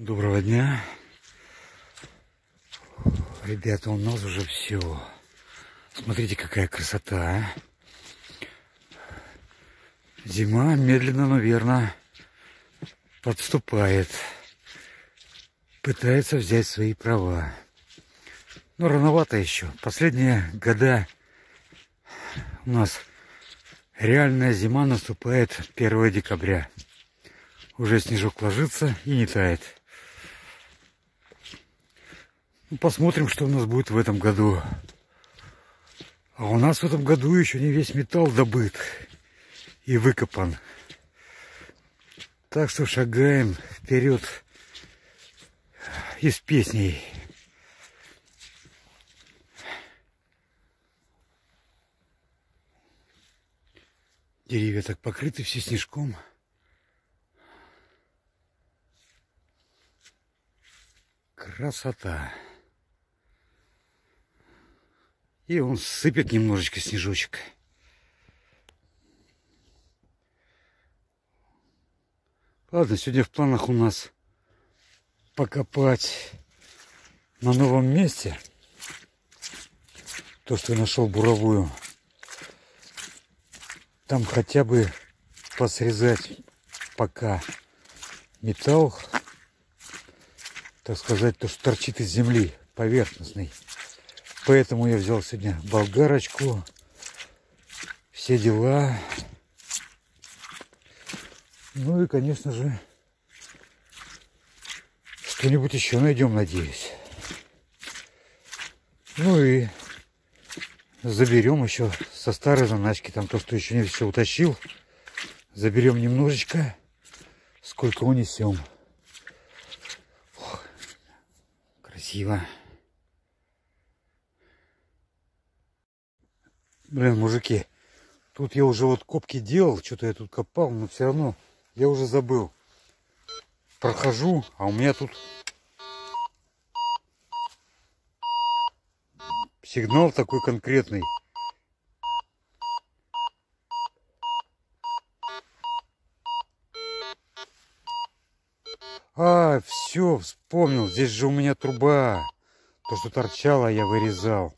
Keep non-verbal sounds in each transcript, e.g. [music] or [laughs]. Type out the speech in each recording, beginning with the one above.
Доброго дня. Ребята, у нас уже все. Смотрите, какая красота. А? Зима медленно, но верно подступает. Пытается взять свои права. Но рановато еще. Последние года у нас реальная зима наступает 1 декабря. Уже снежок ложится и не тает. Посмотрим, что у нас будет в этом году. А у нас в этом году еще не весь металл добыт и выкопан. Так что шагаем вперед из песней. Деревья так покрыты все снежком. Красота. И он сыпет немножечко снежочек. Ладно, сегодня в планах у нас покопать на новом месте. То, что я нашел буровую. Там хотя бы посрезать пока металл, так сказать, то, что торчит из земли, поверхностный. Поэтому я взял сегодня болгарочку. Все дела. Ну и, конечно же, что-нибудь еще найдем, надеюсь. Ну и заберем еще со старой заначки, там то, что еще не все утащил. Заберем немножечко, сколько унесем. Ох, красиво. Блин, мужики, тут я уже вот копки делал, что-то я тут копал, но все равно я уже забыл. Прохожу, а у меня тут сигнал такой конкретный. А, все, вспомнил, здесь же у меня труба. То, что торчало, я вырезал.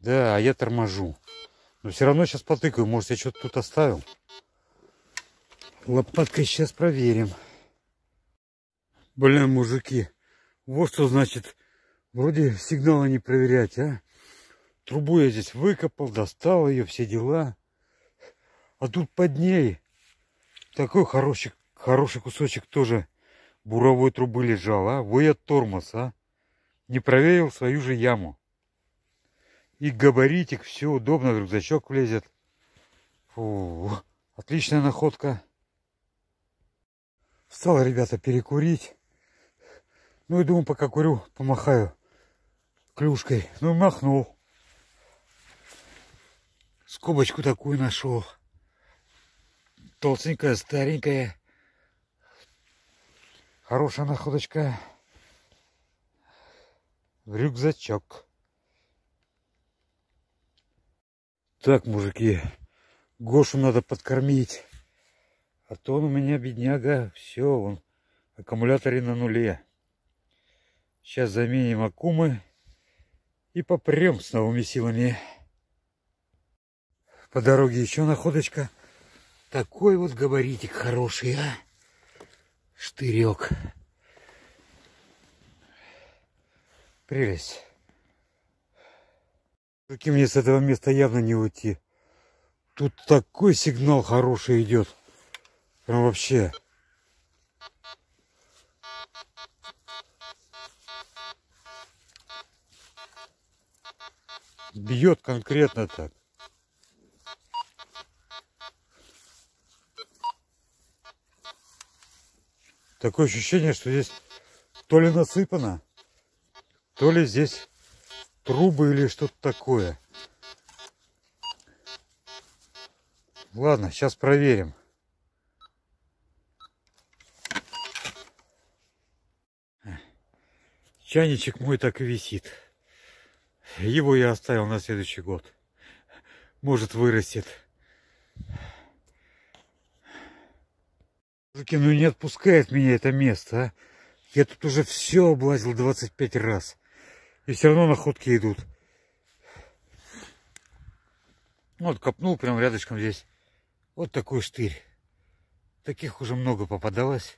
Да, а я торможу. Но все равно сейчас потыкаю. Может, я что-то тут оставил. Лопаткой сейчас проверим. Блин, мужики. Вот что значит. Вроде сигнала не проверять, а. Трубу я здесь выкопал, достал ее, все дела. А тут под ней такой хороший, хороший кусочек тоже буровой трубы лежал, а. Вы я тормоз, а. Не проверил свою же яму. И габаритик, все удобно, в рюкзачок влезет. Фу, отличная находка. Встал, ребята, перекурить. Ну и думаю, пока курю, помахаю клюшкой. Ну, махнул. Скобочку такую нашел. Толстенькая, старенькая. Хорошая находочка. В рюкзачок. Так, мужики, Гошу надо подкормить. А то он у меня, бедняга, все, он аккумуляторе на нуле. Сейчас заменим аккумы и попрем с новыми силами. По дороге еще находочка. Такой вот габаритик хороший, а? Штырек. Прелесть. Руки мне с этого места явно не уйти. Тут такой сигнал хороший идет. Прям вообще. Бьет конкретно так. Такое ощущение, что здесь то ли насыпано, то ли здесь трубы или что-то такое. Ладно, сейчас проверим. Чайничек мой так и висит. Его я оставил на следующий год. Может вырастет. Слушайте, ну не отпускает меня это место, а. Я тут уже все облазил 25 раз. И все равно находки идут. Вот копнул прям рядышком здесь. Вот такой штырь. Таких уже много попадалось.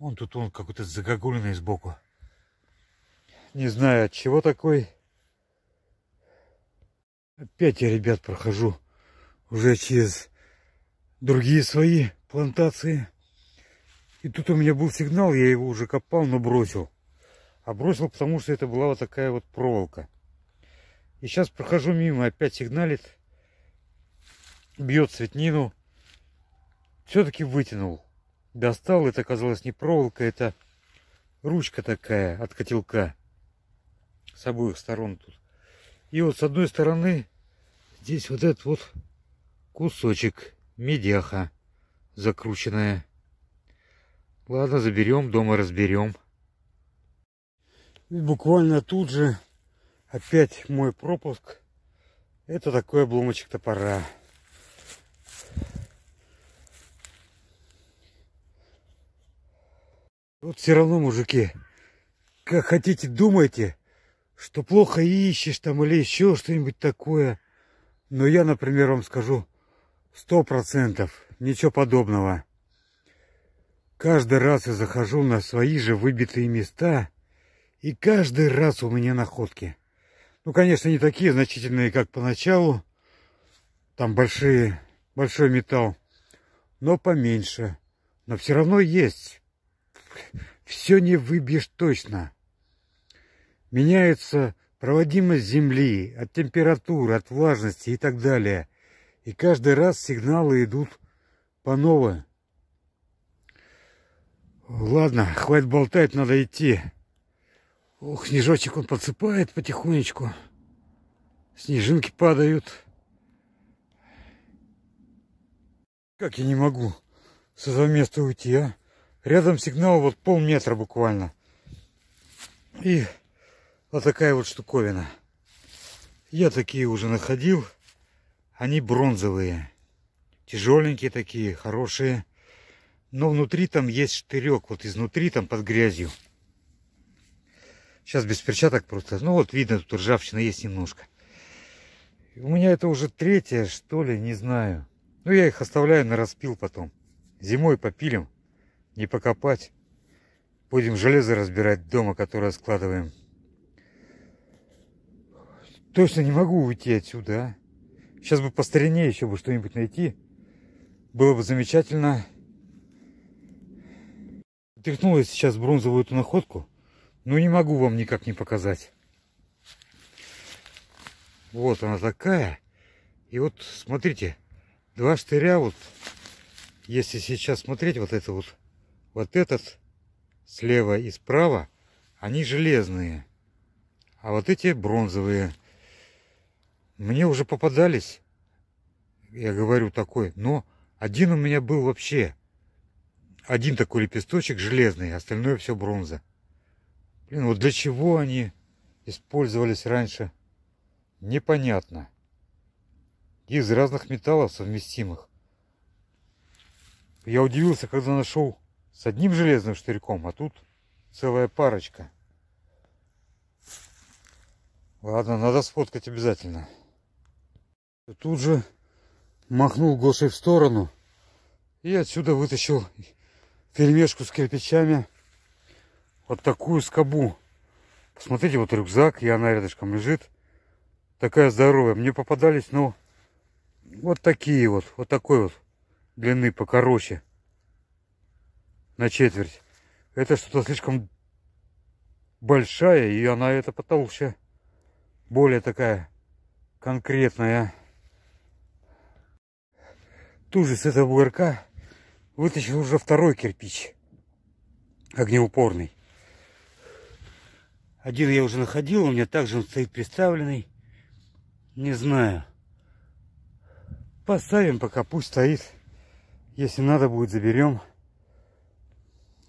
Вон тут он какой-то загогулиный сбоку. Не знаю, от чего такой. Опять я, ребят, прохожу уже через другие свои плантации. И тут у меня был сигнал, я его уже копал, но бросил. А бросил, потому что это была вот такая вот проволока. И сейчас прохожу мимо, опять сигналит, бьет цветнину. Все-таки вытянул. Достал, это оказалось не проволока, это ручка такая от котелка. С обоих сторон тут. И вот с одной стороны здесь вот этот вот кусочек медяха закрученная. Ладно, заберем, дома разберем. И буквально тут же опять мой пропуск. Это такой обломочек топора. Вот все равно, мужики, как хотите, думайте, что плохо ищешь там или еще что-нибудь такое. Но я, например, вам скажу, сто процентов ничего подобного. Каждый раз я захожу на свои же выбитые места – и каждый раз у меня находки. Ну, конечно, не такие значительные, как поначалу. Там большие, большой металл. Но поменьше. Но все равно есть. Все не выбьешь точно. Меняется проводимость земли, от температуры, от влажности и так далее. И каждый раз сигналы идут по новой. Ладно, хватит болтать, надо идти. Ох, снежочек он подсыпает потихонечку. Снежинки падают. Как я не могу с этого места уйти, а? Рядом сигнал вот полметра буквально. И вот такая вот штуковина. Я такие уже находил. Они бронзовые. Тяжеленькие такие, хорошие. Но внутри там есть штырек. Вот изнутри там под грязью. Сейчас без перчаток просто. Ну вот видно, тут ржавчина есть немножко. У меня это уже третье, что ли, не знаю. Ну я их оставляю на распил потом. Зимой попилим, не покопать. Будем железо разбирать дома, которое складываем. Точно не могу уйти отсюда, а? Сейчас бы по старине еще бы что-нибудь найти. Было бы замечательно. Тряхнула сейчас бронзовую эту находку. Ну, не могу вам никак не показать. Вот она такая. И вот, смотрите, два штыря вот, если сейчас смотреть, вот это вот, вот этот слева и справа, они железные. А вот эти бронзовые. Мне уже попадались, я говорю такой, но один у меня был вообще, один такой лепесточек железный, остальное все бронза. Блин, вот для чего они использовались раньше, непонятно. Из разных металлов совместимых. Я удивился, когда нашел с одним железным штырьком, а тут целая парочка. Ладно, надо сфоткать обязательно. Тут же махнул Гошей в сторону и отсюда вытащил фельмешку с кирпичами вот такую скобу. Посмотрите, вот рюкзак, и она рядышком лежит. Такая здоровая. Мне попадались, ну, вот такие вот. Вот такой вот длины покороче. На четверть. Это что-то слишком большая, и она это потолще. Более такая конкретная. Тут же с этого бугорка вытащил уже второй кирпич огнеупорный. Один я уже находил, у меня также он стоит представленный. Не знаю. Поставим пока, пусть стоит. Если надо будет, заберем.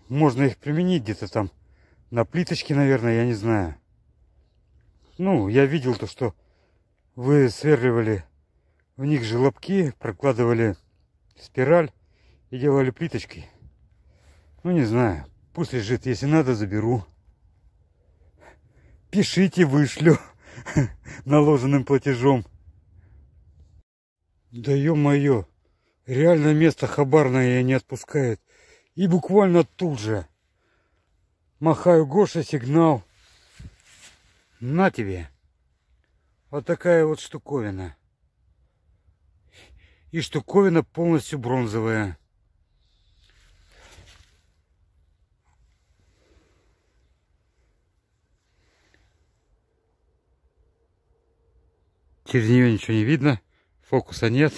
Можно их применить где-то там. На плиточке, наверное, я не знаю. Ну, я видел то, что вы сверливали в них желобки, прокладывали спираль и делали плиточки. Ну, не знаю. Пусть лежит. Если надо, заберу пишите, вышлю [laughs] наложенным платежом. Да ё-моё, реально место хабарное не отпускает. И буквально тут же. Махаю Гоша сигнал. На тебе. Вот такая вот штуковина. И штуковина полностью бронзовая. Через нее ничего не видно. Фокуса нет.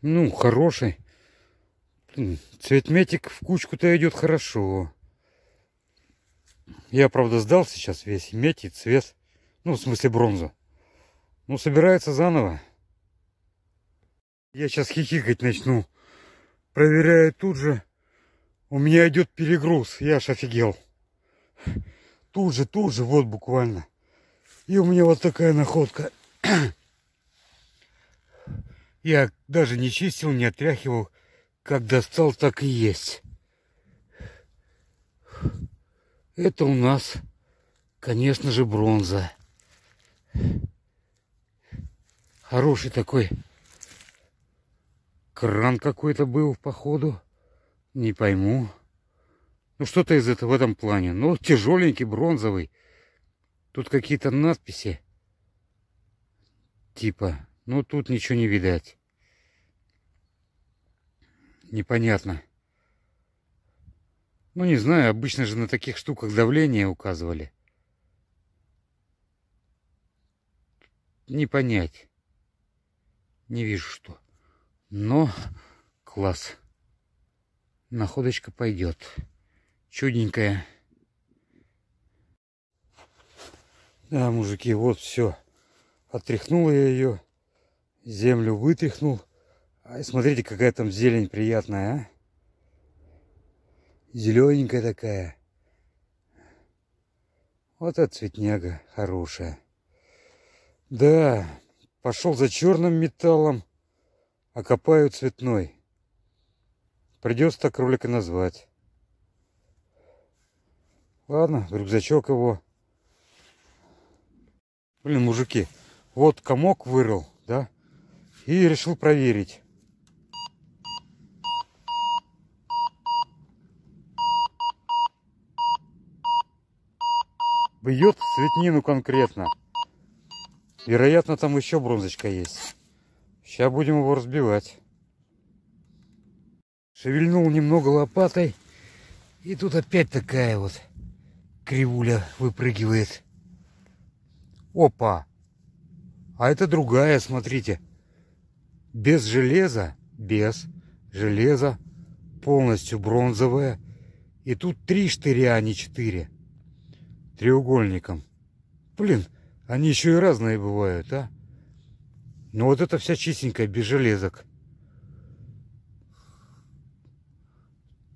Ну, хороший. Цветметик в кучку-то идет хорошо. Я, правда, сдал сейчас весь медь и цвет. Ну, в смысле бронза Ну, собирается заново. Я сейчас хихикать начну. Проверяю тут же. У меня идет перегруз. Я аж офигел. Тут же, тут же, вот буквально. И у меня вот такая находка. [clears throat] Я даже не чистил, не отряхивал. Как достал, так и есть. Это у нас, конечно же, бронза. Хороший такой кран какой-то был, походу. Не пойму. Ну, что-то из этого в этом плане. Но ну, тяжеленький, бронзовый. Тут какие-то надписи типа. Ну тут ничего не видать. Непонятно. Ну не знаю, обычно же на таких штуках давление указывали. Не понять. Не вижу что. Но класс. Находочка пойдет. Чудненькая. Да, мужики, вот все. Отряхнул я ее, землю вытряхнул. А смотрите, какая там зелень приятная, а? Зелененькая такая. Вот эта цветняга хорошая. Да, пошел за черным металлом, а копаю цветной. Придется так кролика назвать. Ладно, рюкзачок его. Блин, мужики, вот комок вырыл, да, и решил проверить. Бьет в цветнину конкретно. Вероятно, там еще бронзочка есть. Сейчас будем его разбивать. Шевельнул немного лопатой. И тут опять такая вот кривуля выпрыгивает. Опа! А это другая, смотрите. Без железа, без железа, полностью бронзовая. И тут три штыря, а не четыре. Треугольником. Блин, они еще и разные бывают, а? Но вот это вся чистенькая, без железок.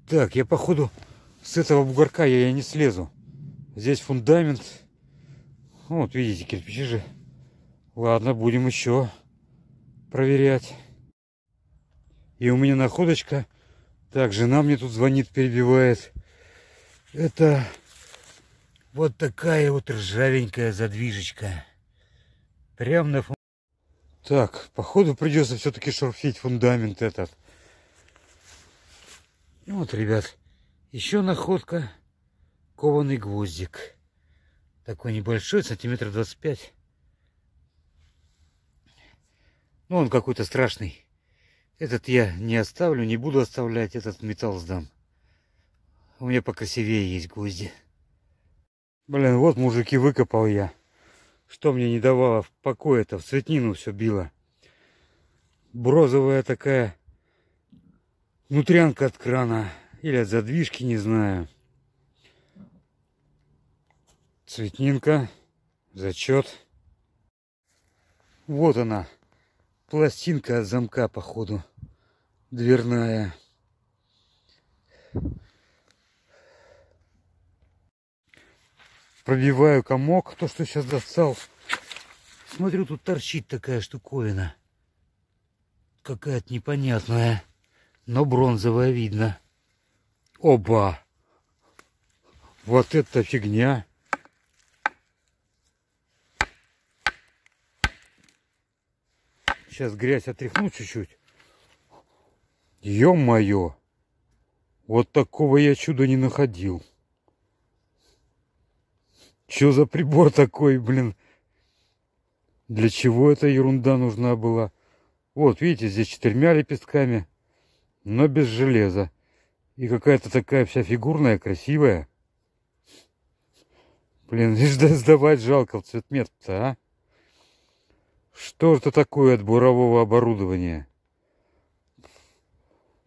Так, я походу с этого бугорка я, я не слезу. Здесь фундамент. Вот, видите, кирпичи же Ладно, будем еще проверять. И у меня находочка. Так, жена мне тут звонит, перебивает. Это вот такая вот ржавенькая задвижечка. Прям на фундамент. Так, походу придется все-таки шурфить фундамент этот. Ну вот, ребят, еще находка. Кованый гвоздик. Такой небольшой, сантиметр пять. Ну он какой-то страшный. Этот я не оставлю, не буду оставлять, этот металл сдам. У меня покрасивее есть гвозди. Блин, вот, мужики, выкопал я. Что мне не давало в покое это в цветнину все било. Брозовая такая внутрянка от крана. Или от задвижки, не знаю. Цветнинка. Зачет. Вот она. Пластинка от замка, походу, дверная. Пробиваю комок, то, что сейчас достал. Смотрю, тут торчит такая штуковина. Какая-то непонятная, но бронзовая видно. Оба! Вот эта фигня! Сейчас грязь отряхну чуть-чуть. Ё-моё! Вот такого я чуда не находил. Чё за прибор такой, блин? Для чего эта ерунда нужна была? Вот, видите, здесь четырьмя лепестками, но без железа. И какая-то такая вся фигурная, красивая. Блин, [laughs] сдавать жалко в цветмет-то, а? Что это такое от бурового оборудования?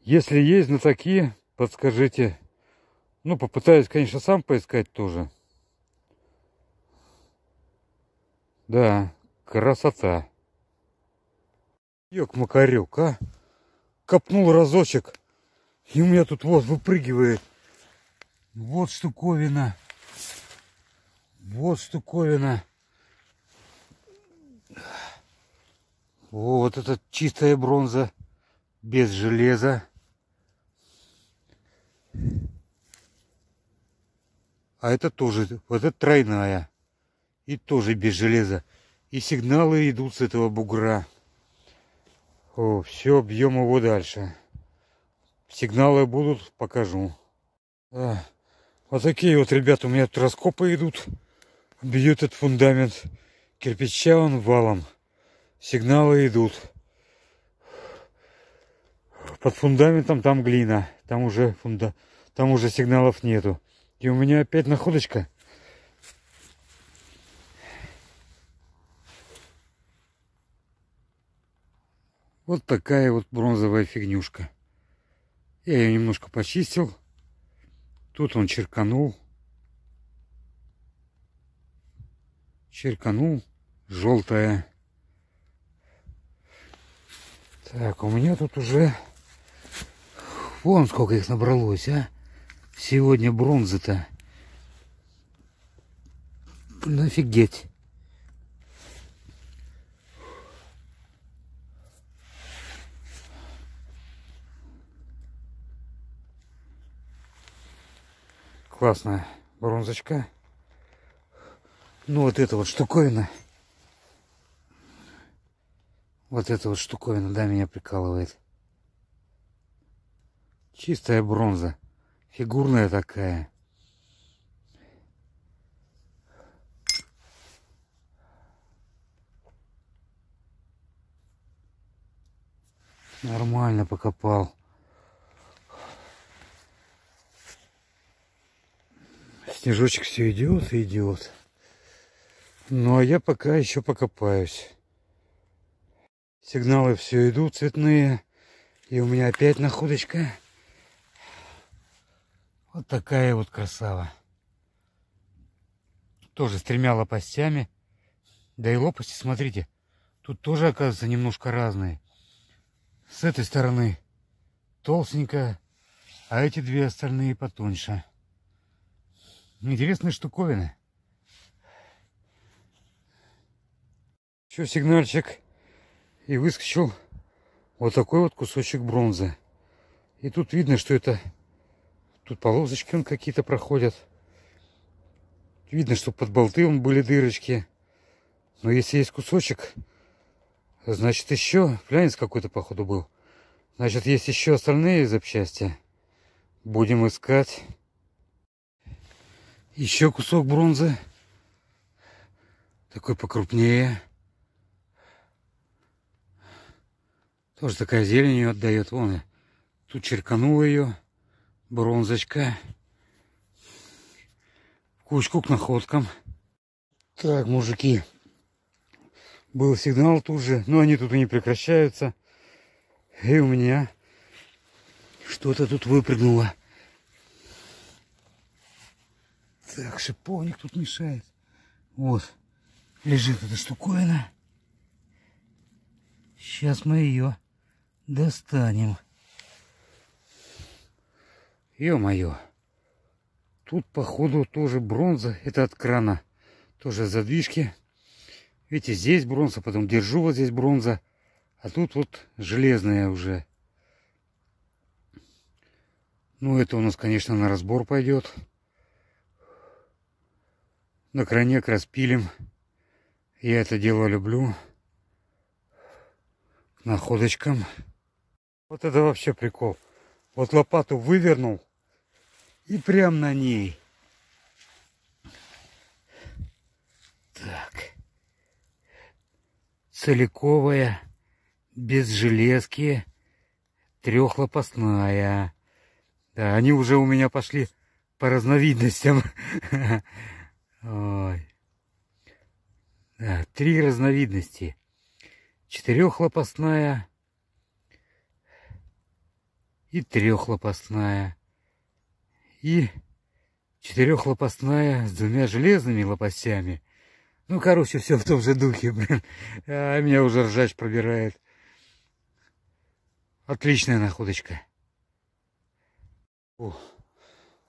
Если есть на такие, подскажите. Ну, попытаюсь, конечно, сам поискать тоже. Да, красота. Ёк макарюк, а? Копнул разочек. И у меня тут вот выпрыгивает. Вот штуковина. Вот штуковина. Yeah вот это чистая бронза, без железа. А это тоже, вот это тройная. И тоже без железа. И сигналы идут с этого бугра. О, все, бьем его дальше. Сигналы будут, покажу. А, вот такие вот, ребята, у меня тут раскопы идут. Бьет этот фундамент кирпича он валом. Сигналы идут. Под фундаментом там глина. Там уже, фунда... там уже сигналов нету. И у меня опять находочка. Вот такая вот бронзовая фигнюшка. Я ее немножко почистил. Тут он черканул. Черканул. Желтая. Так, у меня тут уже... Вон сколько их набралось, а? Сегодня бронзы-то. Нафигеть. Классная бронзочка. Ну вот эта вот штуковина. Вот эта вот штуковина, да, меня прикалывает. Чистая бронза. Фигурная такая. Нормально покопал. Снежочек все идет и идет. Ну а я пока еще покопаюсь. Сигналы все идут цветные. И у меня опять находочка. Вот такая вот красава. Тоже с тремя лопастями. Да и лопасти, смотрите, тут тоже, оказывается, немножко разные. С этой стороны толстенькая, а эти две остальные потоньше. Интересные штуковины. Еще сигнальчик и выскочил вот такой вот кусочек бронзы. И тут видно, что это... Тут полосочки он какие-то проходят. Видно, что под болты он были дырочки. Но если есть кусочек, значит еще... флянец какой-то, походу, был. Значит, есть еще остальные запчасти. Будем искать. Еще кусок бронзы. Такой покрупнее. Тоже такая зелень ее отдает. Вон, тут черканула ее, бронзочка. Кучку к находкам. Так, мужики, был сигнал тут же, но они тут и не прекращаются. И у меня что-то тут выпрыгнуло. Так, шиповник тут мешает. Вот, лежит эта штуковина. Сейчас мы ее достанем. Ё-моё. Тут, походу, тоже бронза. Это от крана. Тоже задвижки. Видите, здесь бронза, потом держу вот здесь бронза. А тут вот железная уже. Ну, это у нас, конечно, на разбор пойдет. На кране как Я это дело люблю. К находочкам. Вот это вообще прикол. Вот лопату вывернул и прям на ней. Так. Целиковая, без железки, трехлопастная. Да, они уже у меня пошли по разновидностям. [laughs] Ой. Да, три разновидности. Четырехлопастная, и трехлопастная, и четырехлопастная с двумя железными лопастями. Ну, короче, все в том же духе, [laughs] блин. А меня уже ржач пробирает. Отличная находочка. Ух,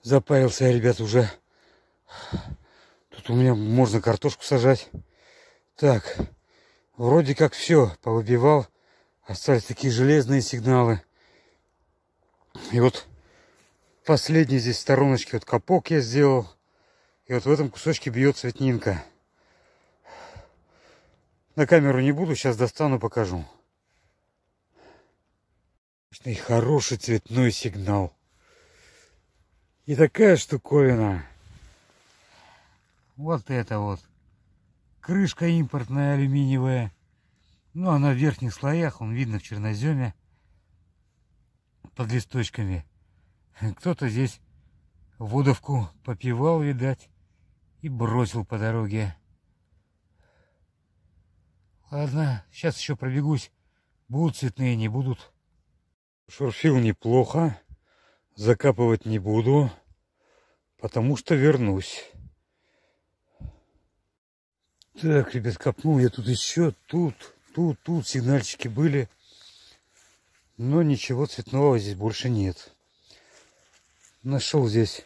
запарился я, ребят, уже. Тут у меня можно картошку сажать. Так, вроде как все повыбивал. Остались такие железные сигналы. И вот последней здесь стороночки вот капок я сделал. И вот в этом кусочке бьет цветнинка. На камеру не буду, сейчас достану, покажу. И хороший цветной сигнал. И такая штуковина. Вот это вот. Крышка импортная алюминиевая. ну она в верхних слоях, он видно в черноземе под листочками. Кто-то здесь водовку попивал, видать, и бросил по дороге. Ладно, сейчас еще пробегусь. Будут цветные, не будут. Шурфил неплохо. Закапывать не буду, потому что вернусь. Так, ребят, копнул я тут еще, тут, тут, тут сигнальчики были. Но ну, ничего цветного здесь больше нет. Нашел здесь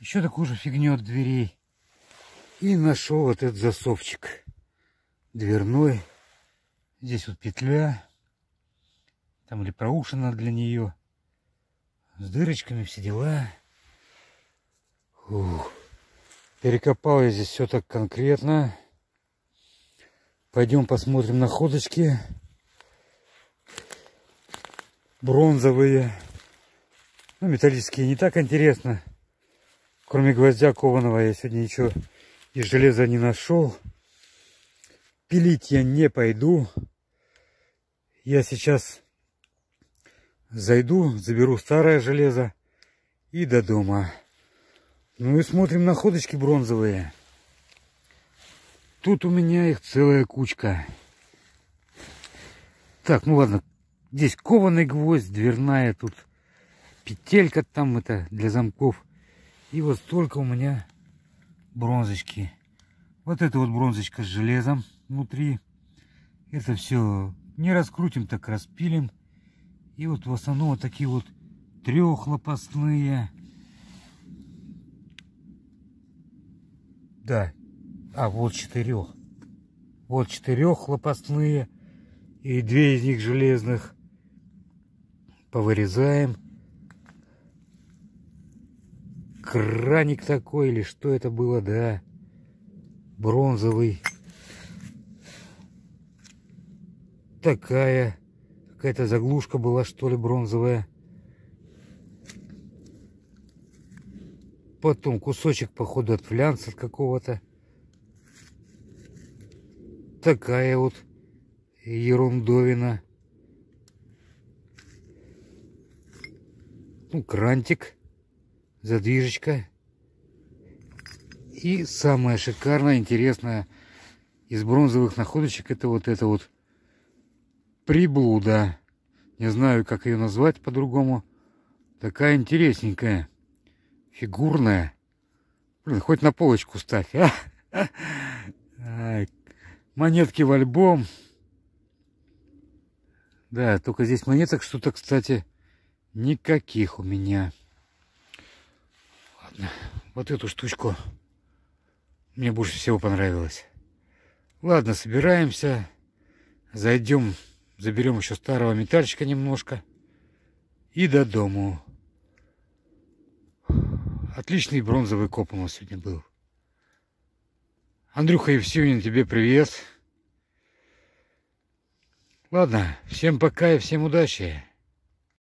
еще такую же фигню от дверей. И нашел вот этот засовчик дверной. Здесь вот петля. Там или проушина для нее. С дырочками все дела. Ух. Перекопал я здесь все так конкретно. Пойдем посмотрим находочки бронзовые. Ну, металлические не так интересно. Кроме гвоздя кованого я сегодня еще и железа не нашел. Пилить я не пойду. Я сейчас зайду, заберу старое железо и до дома. Ну и смотрим находочки бронзовые. Тут у меня их целая кучка. Так, ну ладно, Здесь кованый гвоздь, дверная тут петелька там это для замков. И вот столько у меня бронзочки. Вот эта вот бронзочка с железом внутри. Это все не раскрутим, так распилим. И вот в основном вот такие вот трехлопастные. Да. А, вот четырех. Вот четырехлопастные. И две из них железных повырезаем. Краник такой, или что это было, да. Бронзовый. Такая. Какая-то заглушка была, что ли, бронзовая. Потом кусочек, походу, от флянца какого-то. Такая вот ерундовина. ну, крантик, задвижечка. И самое шикарное, интересное из бронзовых находочек это вот эта вот приблуда. Не знаю, как ее назвать по-другому. Такая интересненькая, фигурная. Блин, хоть на полочку ставь, а? Монетки в альбом. Да, только здесь монеток что-то, кстати, Никаких у меня. Ладно, вот эту штучку мне больше всего понравилось. Ладно, собираемся. Зайдем, заберем еще старого метальщика немножко. И до дому. Отличный бронзовый коп у нас сегодня был. Андрюха Евсюнин, тебе привет. Ладно, всем пока и всем удачи.